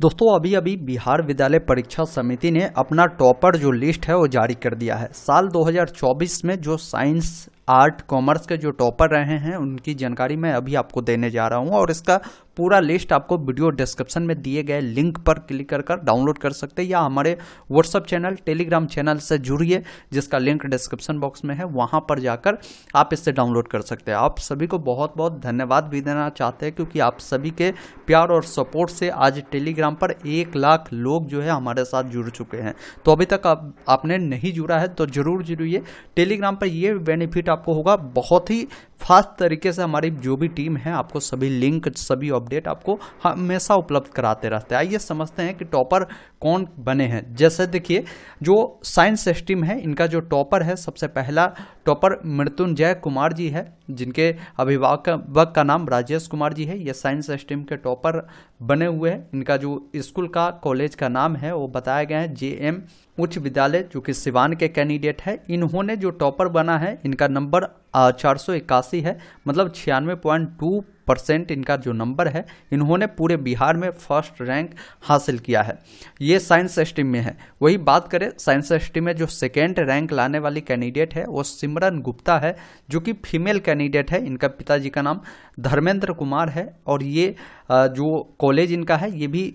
दोस्तों अभी अभी बिहार विद्यालय परीक्षा समिति ने अपना टॉपर जो लिस्ट है वो जारी कर दिया है साल 2024 में जो साइंस आर्ट कॉमर्स के जो टॉपर रहे हैं उनकी जानकारी मैं अभी आपको देने जा रहा हूँ और इसका पूरा लिस्ट आपको वीडियो डिस्क्रिप्शन में दिए गए लिंक पर क्लिक कर कर डाउनलोड कर सकते हैं या हमारे व्हाट्सअप चैनल टेलीग्राम चैनल से जुड़िए जिसका लिंक डिस्क्रिप्शन बॉक्स में है वहाँ पर जाकर आप इससे डाउनलोड कर सकते हैं आप सभी को बहुत बहुत धन्यवाद भी देना चाहते हैं क्योंकि आप सभी के प्यार और सपोर्ट से आज टेलीग्राम पर एक लाख लोग जो है हमारे साथ जुड़ चुके हैं तो अभी तक आप, आपने नहीं जुड़ा है तो ज़रूर जुड़िए टेलीग्राम पर ये बेनिफिट आपको होगा बहुत ही फास्ट तरीके से हमारी जो भी टीम है आपको सभी लिंक सभी अपडेट आपको हमेशा उपलब्ध कराते रहते हैं आइए समझते हैं कि टॉपर कौन बने हैं जैसे देखिए जो साइंस स्ट्रीम है इनका जो टॉपर है सबसे पहला टॉपर मृत्युंजय कुमार जी है जिनके अभिभावक का नाम राजेश कुमार जी है ये साइंस स्ट्रीम के टॉपर बने हुए हैं इनका जो स्कूल का कॉलेज का नाम है वो बताया गया है जे एम उच्च विद्यालय जो कि सिवान के कैंडिडेट है इन्होंने जो टॉपर बना है इनका नंबर चार सौ इक्यासी है मतलब छियानवे पॉइंट टू परसेंट इनका जो नंबर है इन्होंने पूरे बिहार में फर्स्ट रैंक हासिल किया है ये साइंस स्ट्रीम में है वही बात करें साइंस स्ट्रीम में जो सेकेंड रैंक लाने वाली कैंडिडेट है वो सिमरन गुप्ता है जो कि फीमेल कैंडिडेट है इनका पिताजी का नाम धर्मेंद्र कुमार है और ये जो कॉलेज इनका है ये भी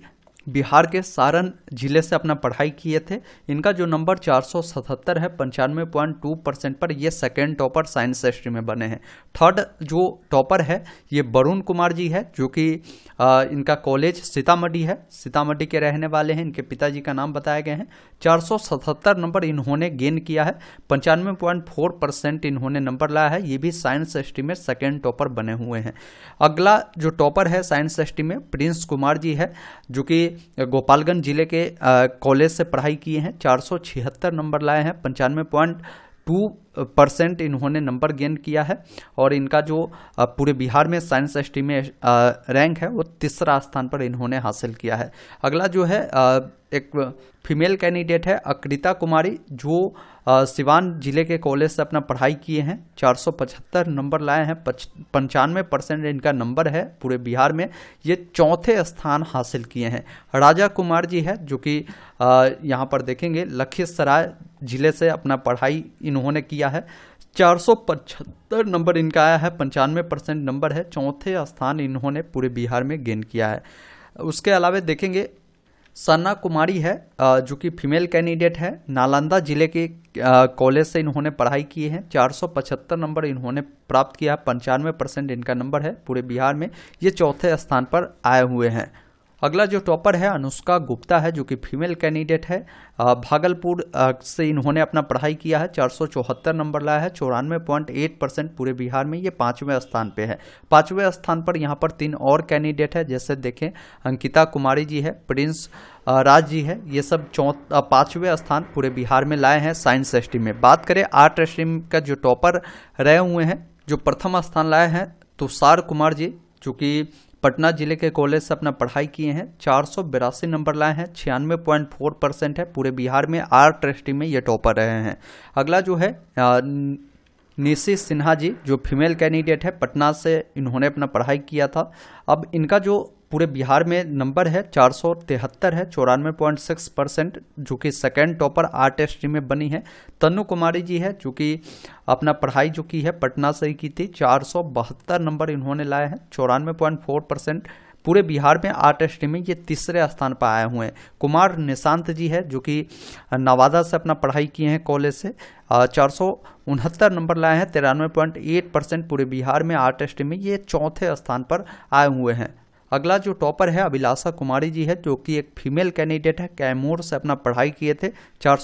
बिहार के सारण जिले से अपना पढ़ाई किए थे इनका जो नंबर 477 है पंचानवे पॉइंट टू परसेंट पर ये सेकेंड टॉपर साइंस हिस्ट्री में बने हैं थर्ड जो टॉपर है ये वरुण कुमार जी है जो कि इनका कॉलेज सीतामढ़ी है सीतामढ़ी के रहने वाले हैं इनके पिताजी का नाम बताए गए हैं 477 नंबर इन्होंने गेन किया है पंचानवे पॉइंट फोर परसेंट इन्होंने नंबर लाया है ये भी साइंस हिस्ट्री में सेकेंड टॉपर बने हुए हैं अगला जो टॉपर है साइंस हिस्ट्री में प्रिंस कुमार जी है जो कि गोपालगंज जिले के कॉलेज से पढ़ाई किए हैं चार नंबर लाए हैं पंचानवे पॉइंट टू परसेंट इन्होंने नंबर गेन किया है और इनका जो पूरे बिहार में साइंस एस्टीमेट में रैंक है वो तीसरा स्थान पर इन्होंने हासिल किया है अगला जो है एक फीमेल कैंडिडेट है अकृता कुमारी जो सिवान जिले के कॉलेज से अपना पढ़ाई किए हैं 475 नंबर लाए हैं पंचानवे परसेंट इनका नंबर है पूरे बिहार में ये चौथे स्थान हासिल किए हैं राजा कुमार जी है जो कि यहाँ पर देखेंगे लखीसराय जिले से अपना पढ़ाई इन्होंने किया है चार सौ पचहत्तर नंबर इनका आया है पंचानवे परसेंट नंबर है चौथे स्थान इन्होंने पूरे बिहार में गेन किया है उसके अलावा देखेंगे सन्ना कुमारी है जो कि फीमेल कैंडिडेट है नालंदा जिले के कॉलेज से इन्होंने पढ़ाई की है 475 नंबर इन्होंने प्राप्त किया पंचानवे परसेंट इनका नंबर है पूरे बिहार में ये चौथे स्थान पर आए हुए हैं अगला जो टॉपर है अनुष्का गुप्ता है जो कि फीमेल कैंडिडेट है भागलपुर से इन्होंने अपना पढ़ाई किया है चार नंबर लाया है चौरानवे परसेंट पूरे बिहार में ये पाँचवें स्थान पे है पाँचवें स्थान पर यहाँ पर तीन और कैंडिडेट है जैसे देखें अंकिता कुमारी जी है प्रिंस राज जी है ये सब चौथ पाँचवें स्थान पूरे बिहार में लाए हैं साइंस स्ट्रीम में बात करें आर्ट स्ट्रीम का जो टॉपर रहे हुए हैं जो प्रथम स्थान लाए हैं तुषार कुमार जी जो कि पटना जिले के कॉलेज से अपना पढ़ाई किए हैं चार सौ बिरासी नंबर लाए हैं छियानवे पॉइंट फोर परसेंट है पूरे बिहार में आर ट्रस्टी में ये टॉपर रहे हैं अगला जो है आ, निशी सिन्हा जी जो फीमेल कैंडिडेट है पटना से इन्होंने अपना पढ़ाई किया था अब इनका जो पूरे बिहार में नंबर है चार सौ तिहत्तर है चौरानवे पॉइंट सिक्स परसेंट जो कि सेकेंड टॉपर आर्ट स्ट्रीम में बनी है तनु कुमारी जी है जो कि अपना पढ़ाई जो की है पटना से ही की थी चार सौ बहत्तर नंबर इन्होंने लाए हैं चौरानवे पॉइंट फोर परसेंट पूरे बिहार में आर्ट में ये तीसरे स्थान पर आए हुए हैं कुमार निशांत जी है जो कि नवादा से अपना पढ़ाई किए हैं कॉलेज से चार सौ उनहत्तर नंबर लाए हैं तिरानवे पॉइंट एट परसेंट पूरे बिहार में आर्ट में ये चौथे स्थान पर आए हुए हैं अगला जो टॉपर है अभिलाषा कुमारी जी है जो कि एक फीमेल कैंडिडेट है कैमूर से अपना पढ़ाई किए थे चार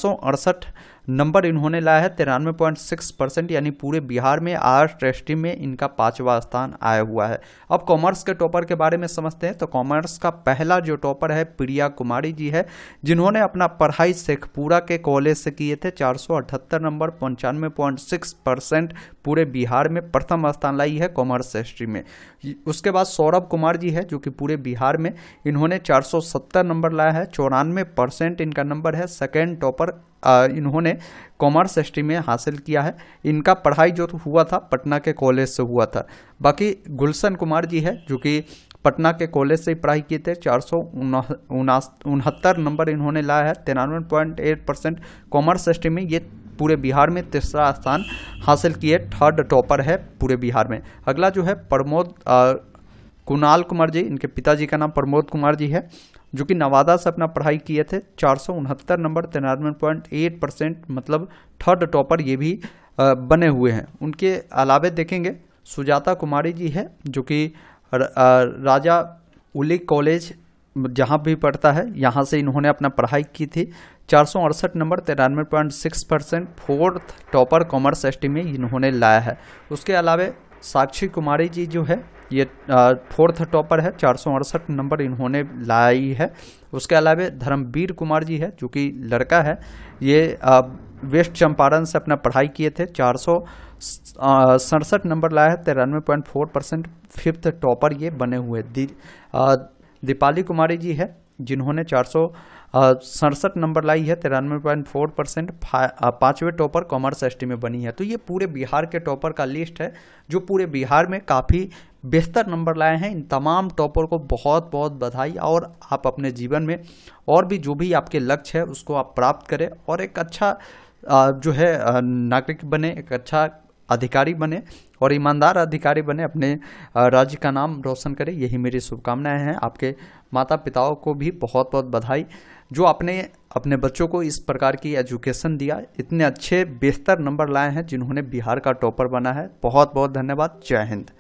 नंबर इन्होंने लाया है तिरानवे पॉइंट सिक्स परसेंट यानी पूरे बिहार में आर्ट्स ट्रेस्टी में इनका पांचवा स्थान आया हुआ है अब कॉमर्स के टॉपर के बारे में समझते हैं तो कॉमर्स का पहला जो टॉपर है प्रिया कुमारी जी है जिन्होंने अपना पढ़ाई शेखपुरा के कॉलेज से किए थे चार नंबर पंचानवे पूरे बिहार में प्रथम स्थान लाई है कॉमर्स हिस्ट्री में उसके बाद सौरभ कुमार जी है जो कि पूरे बिहार में इन्होंने 470 नंबर लाया है चौरानवे परसेंट इनका नंबर है सेकेंड टॉपर इन्होंने कॉमर्स स्ट्रीम में हासिल किया है इनका पढ़ाई जो हुआ था पटना के कॉलेज से हुआ था बाकी गुलशन कुमार जी है जो कि पटना के कॉलेज से ही पढ़ाई किए थे चार सौ उनहत्तर नंबर इन्होंने लाया है तिरानवे point eight percent commerce stream में ये पूरे बिहार में तीसरा स्थान हासिल किए थर्ड टॉपर है पूरे बिहार में अगला जो है प्रमोद कुणाल कुमार जी इनके पिताजी का नाम प्रमोद कुमार जी है जो कि नवादा से अपना पढ़ाई किए थे चार नंबर तिरानवे पॉइंट एट परसेंट मतलब थर्ड टॉपर ये भी बने हुए हैं उनके अलावे देखेंगे सुजाता कुमारी जी है जो कि राजा उली कॉलेज जहाँ भी पढ़ता है यहाँ से इन्होंने अपना पढ़ाई की थी चार नंबर तिरानवे point six percent fourth topper commerce एस में इन्होंने लाया है उसके अलावे साक्षी कुमारी जी जो है ये फोर्थ टॉपर है चार नंबर इन्होंने लाई है उसके अलावा धर्मवीर कुमार जी है जो कि लड़का है ये आ, वेस्ट चंपारण से अपना पढ़ाई किए थे चार सड़सठ नंबर लाया है तिरानवे point four percent fifth topper ये बने हुए दि, दीपाली कुमारी जी है जिन्होंने चार सौ सड़सठ नंबर लाई है तिरानवे पॉइंट फोर परसेंट पाँचवें टॉपर कॉमर्स एस में बनी है तो ये पूरे बिहार के टॉपर का लिस्ट है जो पूरे बिहार में काफ़ी बेहतर नंबर लाए हैं इन तमाम टॉपर को बहुत बहुत बधाई और आप अपने जीवन में और भी जो भी आपके लक्ष्य है उसको आप प्राप्त करें और एक अच्छा जो है नागरिक बने एक अच्छा अधिकारी बने और ईमानदार अधिकारी बने अपने राज्य का नाम रोशन करें यही मेरी शुभकामनाएं हैं आपके माता पिताओं को भी बहुत बहुत बधाई जो आपने अपने बच्चों को इस प्रकार की एजुकेशन दिया इतने अच्छे बेहतर नंबर लाए हैं जिन्होंने बिहार का टॉपर बना है बहुत बहुत धन्यवाद जय हिंद